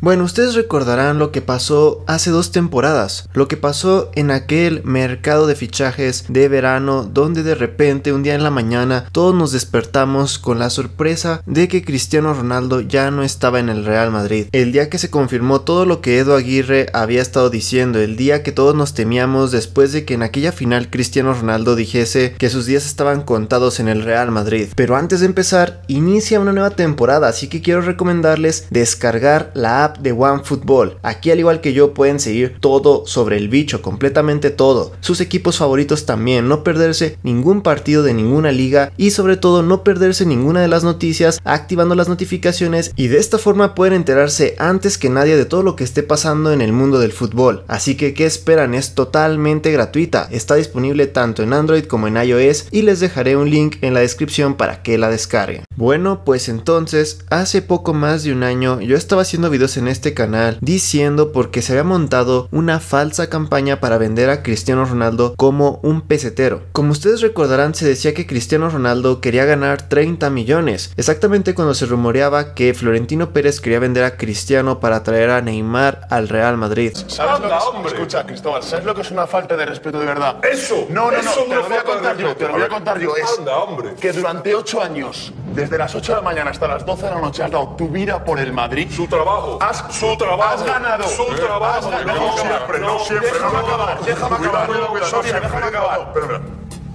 Bueno, ustedes recordarán lo que pasó hace dos temporadas, lo que pasó en aquel mercado de fichajes de verano donde de repente un día en la mañana todos nos despertamos con la sorpresa de que Cristiano Ronaldo ya no estaba en el Real Madrid. El día que se confirmó todo lo que Edu Aguirre había estado diciendo, el día que todos nos temíamos después de que en aquella final Cristiano Ronaldo dijese que sus días estaban contados en el Real Madrid. Pero antes de empezar, inicia una nueva temporada, así que quiero recomendarles descargar la app de de OneFootball. Aquí al igual que yo pueden seguir todo sobre el bicho, completamente todo. Sus equipos favoritos también, no perderse ningún partido de ninguna liga y sobre todo no perderse ninguna de las noticias activando las notificaciones y de esta forma pueden enterarse antes que nadie de todo lo que esté pasando en el mundo del fútbol. Así que ¿qué esperan? Es totalmente gratuita, está disponible tanto en Android como en iOS y les dejaré un link en la descripción para que la descarguen. Bueno, pues entonces, hace poco más de un año yo estaba haciendo videos en este canal diciendo porque se había montado una falsa campaña para vender a Cristiano Ronaldo como un pesetero. Como ustedes recordarán, se decía que Cristiano Ronaldo quería ganar 30 millones, exactamente cuando se rumoreaba que Florentino Pérez quería vender a Cristiano para traer a Neymar al Real Madrid. Escucha, Cristóbal, ¿sabes lo que es una falta de respeto de verdad? ¡Eso! No, no, no, te lo voy a contar yo, te lo voy a contar yo. Es que durante 8 años de desde las 8 de la mañana hasta las 12 de la noche has dado tu vida por el Madrid. Su trabajo. Has, su trabajo. Has ganado. Su trabajo. No, siempre, no, siempre. Déjame no acabar, déjame acabar. déjame acabar.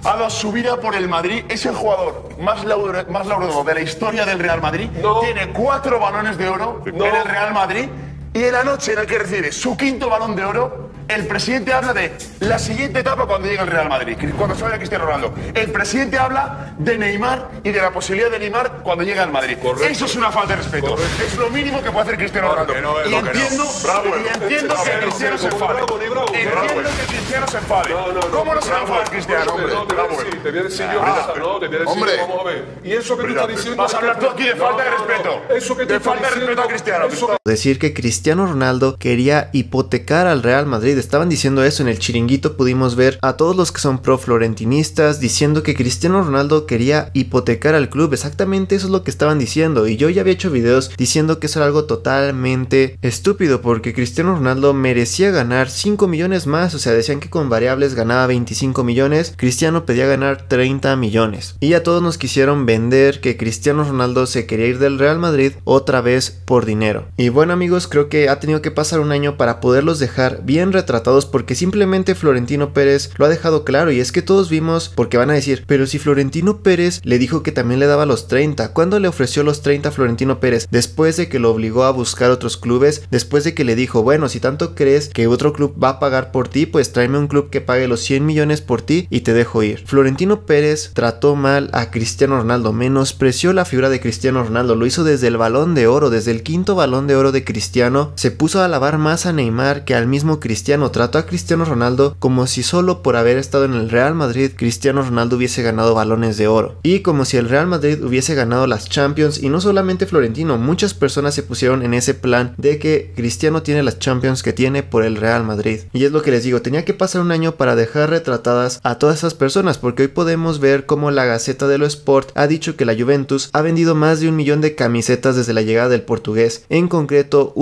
Ha dado su vida por el Madrid. Es el jugador más laureado de la historia del Real Madrid. No. Tiene cuatro balones de oro en el Real Madrid. Y en la noche en la que recibe su quinto balón de oro, el presidente habla de la siguiente etapa cuando llega el Real Madrid, cuando salga Cristiano Ronaldo. El presidente habla de Neymar y de la posibilidad de Neymar cuando llega al Madrid. Eso es una falta de respeto. Es lo mínimo que puede hacer Cristiano Ronaldo. y, entiendo, que Cristiano se enfade. Entiendo que Cristiano se enfade. ¿Cómo no se va a Cristiano? Hombre, te voy a decir Y eso que tú estás diciendo... Vas a hablar tú aquí de falta de respeto. De falta de respeto a Cristiano. Decir que Cristiano Ronaldo quería hipotecar al Real Madrid estaban diciendo eso en el chiringuito pudimos ver a todos los que son pro florentinistas diciendo que Cristiano Ronaldo quería hipotecar al club, exactamente eso es lo que estaban diciendo y yo ya había hecho videos diciendo que eso era algo totalmente estúpido porque Cristiano Ronaldo merecía ganar 5 millones más, o sea, decían que con variables ganaba 25 millones, Cristiano pedía ganar 30 millones y a todos nos quisieron vender que Cristiano Ronaldo se quería ir del Real Madrid otra vez por dinero. Y bueno amigos, creo que ha tenido que pasar un año para poderlos dejar bien tratados porque simplemente Florentino Pérez lo ha dejado claro y es que todos vimos porque van a decir, pero si Florentino Pérez le dijo que también le daba los 30, ¿cuándo le ofreció los 30 a Florentino Pérez? Después de que lo obligó a buscar otros clubes, después de que le dijo, bueno, si tanto crees que otro club va a pagar por ti, pues tráeme un club que pague los 100 millones por ti y te dejo ir. Florentino Pérez trató mal a Cristiano Ronaldo, menospreció la figura de Cristiano Ronaldo, lo hizo desde el balón de oro, desde el quinto balón de oro de Cristiano, se puso a alabar más a Neymar que al mismo Cristiano trató a Cristiano Ronaldo como si solo por haber estado en el Real Madrid Cristiano Ronaldo hubiese ganado balones de oro y como si el Real Madrid hubiese ganado las Champions y no solamente Florentino, muchas personas se pusieron en ese plan de que Cristiano tiene las Champions que tiene por el Real Madrid. Y es lo que les digo, tenía que pasar un año para dejar retratadas a todas esas personas porque hoy podemos ver cómo la Gaceta de lo Sport ha dicho que la Juventus ha vendido más de un millón de camisetas desde la llegada del portugués, en concreto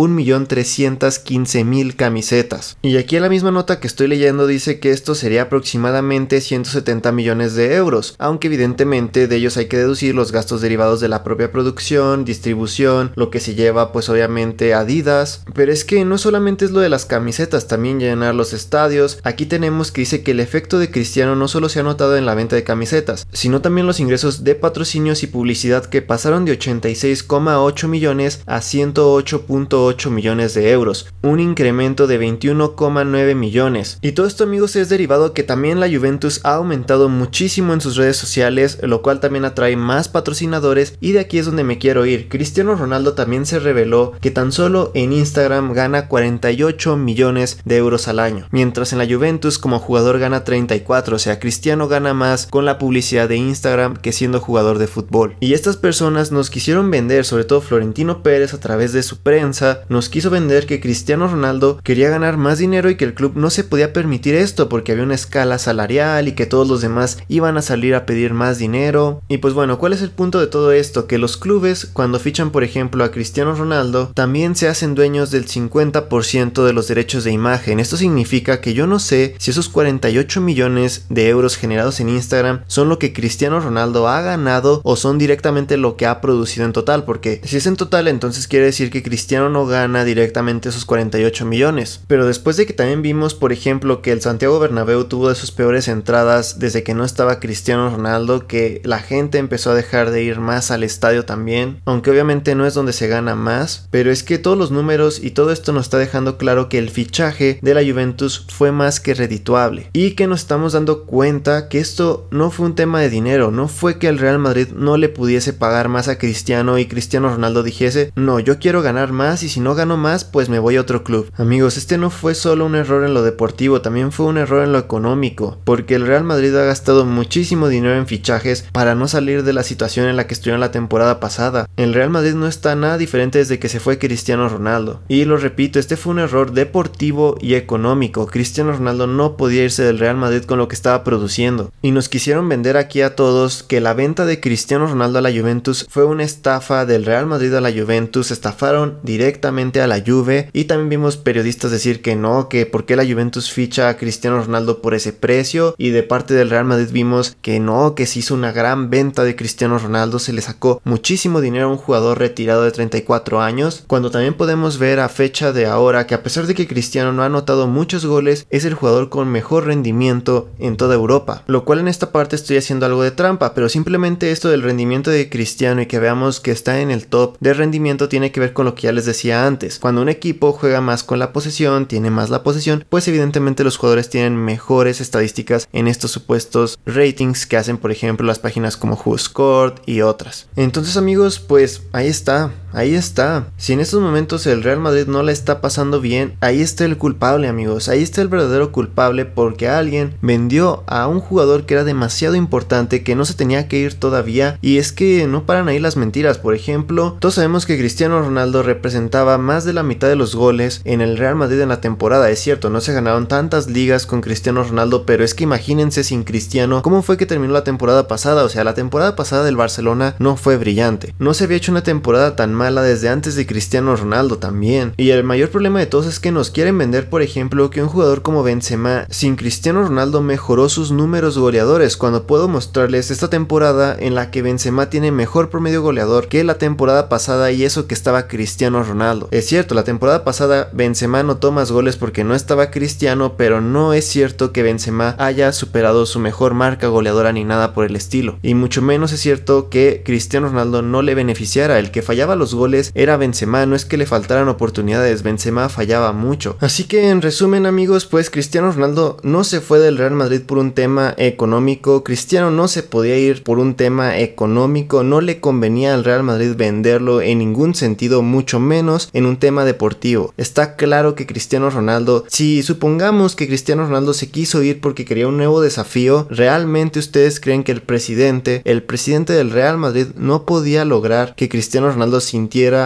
mil camisetas. Y aquí en la misma nota que estoy leyendo dice que esto sería aproximadamente 170 millones de euros, aunque evidentemente de ellos hay que deducir los gastos derivados de la propia producción, distribución, lo que se lleva pues obviamente Adidas, pero es que no solamente es lo de las camisetas, también llenar los estadios, aquí tenemos que dice que el efecto de Cristiano no solo se ha notado en la venta de camisetas, sino también los ingresos de patrocinios y publicidad que pasaron de 86,8 millones a 108.8 millones de euros, un incremento de 21,8 9 millones. Y todo esto amigos es derivado que también la Juventus ha aumentado muchísimo en sus redes sociales, lo cual también atrae más patrocinadores y de aquí es donde me quiero ir. Cristiano Ronaldo también se reveló que tan solo en Instagram gana 48 millones de euros al año, mientras en la Juventus como jugador gana 34, o sea, Cristiano gana más con la publicidad de Instagram que siendo jugador de fútbol. Y estas personas nos quisieron vender, sobre todo Florentino Pérez a través de su prensa, nos quiso vender que Cristiano Ronaldo quería ganar más dinero y que el club no se podía permitir esto porque había una escala salarial y que todos los demás iban a salir a pedir más dinero. Y pues bueno, ¿cuál es el punto de todo esto? Que los clubes, cuando fichan por ejemplo a Cristiano Ronaldo, también se hacen dueños del 50% de los derechos de imagen. Esto significa que yo no sé si esos 48 millones de euros generados en Instagram son lo que Cristiano Ronaldo ha ganado o son directamente lo que ha producido en total, porque si es en total entonces quiere decir que Cristiano no gana directamente esos 48 millones. Pero después de que también vimos, por ejemplo, que el Santiago Bernabéu tuvo de sus peores entradas desde que no estaba Cristiano Ronaldo, que la gente empezó a dejar de ir más al estadio también, aunque obviamente no es donde se gana más, pero es que todos los números y todo esto nos está dejando claro que el fichaje de la Juventus fue más que redituable y que nos estamos dando cuenta que esto no fue un tema de dinero, no fue que el Real Madrid no le pudiese pagar más a Cristiano y Cristiano Ronaldo dijese, no, yo quiero ganar más y si no gano más, pues me voy a otro club. Amigos, este no fue solo un error en lo deportivo, también fue un error en lo económico, porque el Real Madrid ha gastado muchísimo dinero en fichajes para no salir de la situación en la que estuvieron la temporada pasada. El Real Madrid no está nada diferente desde que se fue Cristiano Ronaldo. Y lo repito, este fue un error deportivo y económico. Cristiano Ronaldo no podía irse del Real Madrid con lo que estaba produciendo. Y nos quisieron vender aquí a todos que la venta de Cristiano Ronaldo a la Juventus fue una estafa del Real Madrid a la Juventus. Estafaron directamente a la Juve y también vimos periodistas decir que no, que por qué la Juventus ficha a Cristiano Ronaldo por ese precio y de parte del Real Madrid vimos que no, que se hizo una gran venta de Cristiano Ronaldo, se le sacó muchísimo dinero a un jugador retirado de 34 años, cuando también podemos ver a fecha de ahora que a pesar de que Cristiano no ha anotado muchos goles, es el jugador con mejor rendimiento en toda Europa, lo cual en esta parte estoy haciendo algo de trampa, pero simplemente esto del rendimiento de Cristiano y que veamos que está en el top de rendimiento tiene que ver con lo que ya les decía antes, cuando un equipo juega más con la posesión, tiene más la posesión, pues evidentemente los jugadores tienen mejores estadísticas en estos supuestos ratings que hacen, por ejemplo, las páginas como WhoScored y otras. Entonces, amigos, pues ahí está. Ahí está. Si en estos momentos el Real Madrid no la está pasando bien, ahí está el culpable, amigos. Ahí está el verdadero culpable porque alguien vendió a un jugador que era demasiado importante, que no se tenía que ir todavía. Y es que no paran ahí las mentiras. Por ejemplo, todos sabemos que Cristiano Ronaldo representaba más de la mitad de los goles en el Real Madrid en la temporada. Es cierto, no se ganaron tantas ligas con Cristiano Ronaldo, pero es que imagínense sin Cristiano cómo fue que terminó la temporada pasada. O sea, la temporada pasada del Barcelona no fue brillante. No se había hecho una temporada tan mala mala desde antes de Cristiano Ronaldo también. Y el mayor problema de todos es que nos quieren vender, por ejemplo, que un jugador como Benzema sin Cristiano Ronaldo mejoró sus números goleadores cuando puedo mostrarles esta temporada en la que Benzema tiene mejor promedio goleador que la temporada pasada y eso que estaba Cristiano Ronaldo. Es cierto, la temporada pasada Benzema no toma goles porque no estaba Cristiano, pero no es cierto que Benzema haya superado su mejor marca goleadora ni nada por el estilo. Y mucho menos es cierto que Cristiano Ronaldo no le beneficiara, el que fallaba los goles era Benzema, no es que le faltaran oportunidades, Benzema fallaba mucho. Así que en resumen amigos, pues Cristiano Ronaldo no se fue del Real Madrid por un tema económico, Cristiano no se podía ir por un tema económico, no le convenía al Real Madrid venderlo en ningún sentido, mucho menos en un tema deportivo. Está claro que Cristiano Ronaldo, si supongamos que Cristiano Ronaldo se quiso ir porque quería un nuevo desafío, ¿realmente ustedes creen que el presidente, el presidente del Real Madrid no podía lograr que Cristiano Ronaldo sin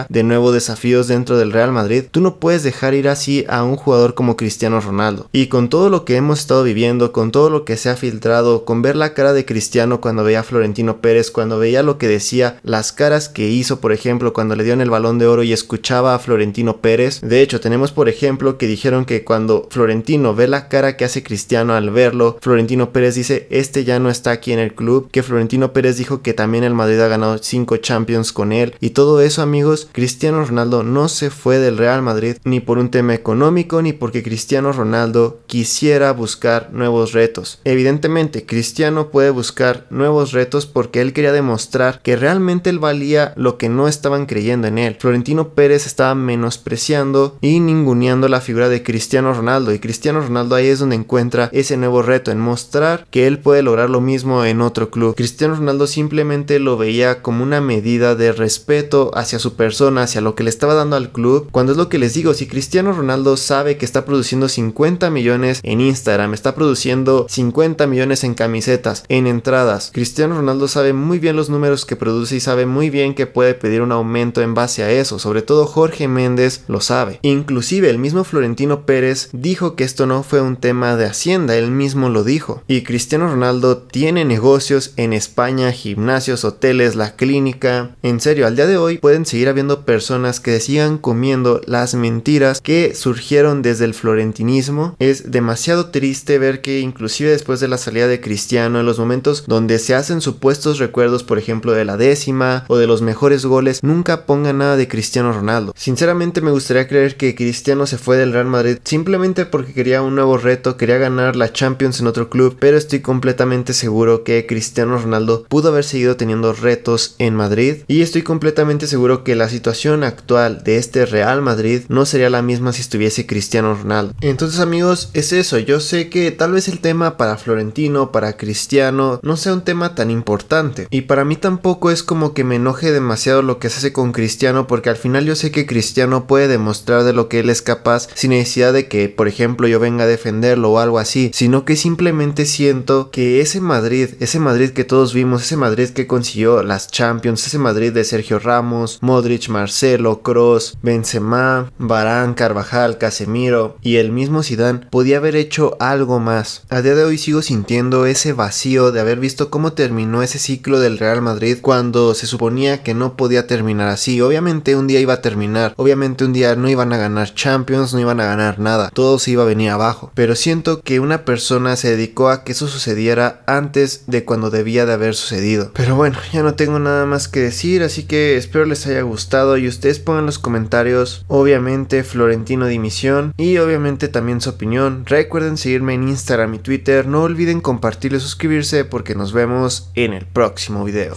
de nuevo desafíos dentro del Real Madrid, tú no puedes dejar ir así a un jugador como Cristiano Ronaldo. Y con todo lo que hemos estado viviendo, con todo lo que se ha filtrado, con ver la cara de Cristiano cuando veía a Florentino Pérez, cuando veía lo que decía, las caras que hizo, por ejemplo, cuando le dieron el balón de oro y escuchaba a Florentino Pérez. De hecho, tenemos, por ejemplo, que dijeron que cuando Florentino ve la cara que hace Cristiano al verlo, Florentino Pérez dice, este ya no está aquí en el club, que Florentino Pérez dijo que también el Madrid ha ganado cinco Champions con él y todo eso amigos, Cristiano Ronaldo no se fue del Real Madrid ni por un tema económico ni porque Cristiano Ronaldo quisiera buscar nuevos retos. Evidentemente, Cristiano puede buscar nuevos retos porque él quería demostrar que realmente él valía lo que no estaban creyendo en él. Florentino Pérez estaba menospreciando y ninguneando la figura de Cristiano Ronaldo y Cristiano Ronaldo ahí es donde encuentra ese nuevo reto en mostrar que él puede lograr lo mismo en otro club. Cristiano Ronaldo simplemente lo veía como una medida de respeto hacia su persona, hacia lo que le estaba dando al club, cuando es lo que les digo, si Cristiano Ronaldo sabe que está produciendo 50 millones en Instagram, está produciendo 50 millones en camisetas, en entradas, Cristiano Ronaldo sabe muy bien los números que produce y sabe muy bien que puede pedir un aumento en base a eso, sobre todo Jorge Méndez lo sabe. Inclusive el mismo Florentino Pérez dijo que esto no fue un tema de Hacienda, él mismo lo dijo. Y Cristiano Ronaldo tiene negocios en España, gimnasios, hoteles, la clínica. En serio, al día de hoy puede seguir habiendo personas que sigan comiendo las mentiras que surgieron desde el florentinismo. Es demasiado triste ver que inclusive después de la salida de Cristiano, en los momentos donde se hacen supuestos recuerdos, por ejemplo, de la décima o de los mejores goles, nunca pongan nada de Cristiano Ronaldo. Sinceramente me gustaría creer que Cristiano se fue del Real Madrid simplemente porque quería un nuevo reto, quería ganar la Champions en otro club, pero estoy completamente seguro que Cristiano Ronaldo pudo haber seguido teniendo retos en Madrid y estoy completamente seguro que la situación actual de este Real Madrid no sería la misma si estuviese Cristiano Ronaldo. Entonces amigos, es eso, yo sé que tal vez el tema para Florentino, para Cristiano, no sea un tema tan importante. Y para mí tampoco es como que me enoje demasiado lo que se hace con Cristiano, porque al final yo sé que Cristiano puede demostrar de lo que él es capaz sin necesidad de que, por ejemplo, yo venga a defenderlo o algo así, sino que simplemente siento que ese Madrid, ese Madrid que todos vimos, ese Madrid que consiguió las Champions, ese Madrid de Sergio Ramos, Modric, Marcelo, Cross, Benzema, Barán, Carvajal, Casemiro y el mismo Zidane podía haber hecho algo más. A día de hoy sigo sintiendo ese vacío de haber visto cómo terminó ese ciclo del Real Madrid cuando se suponía que no podía terminar así. Obviamente un día iba a terminar, obviamente un día no iban a ganar Champions, no iban a ganar nada, todo se iba a venir abajo. Pero siento que una persona se dedicó a que eso sucediera antes de cuando debía de haber sucedido. Pero bueno, ya no tengo nada más que decir, así que espero les haya gustado y ustedes pongan los comentarios, obviamente Florentino Dimisión y obviamente también su opinión. Recuerden seguirme en Instagram y Twitter, no olviden compartir y suscribirse porque nos vemos en el próximo video.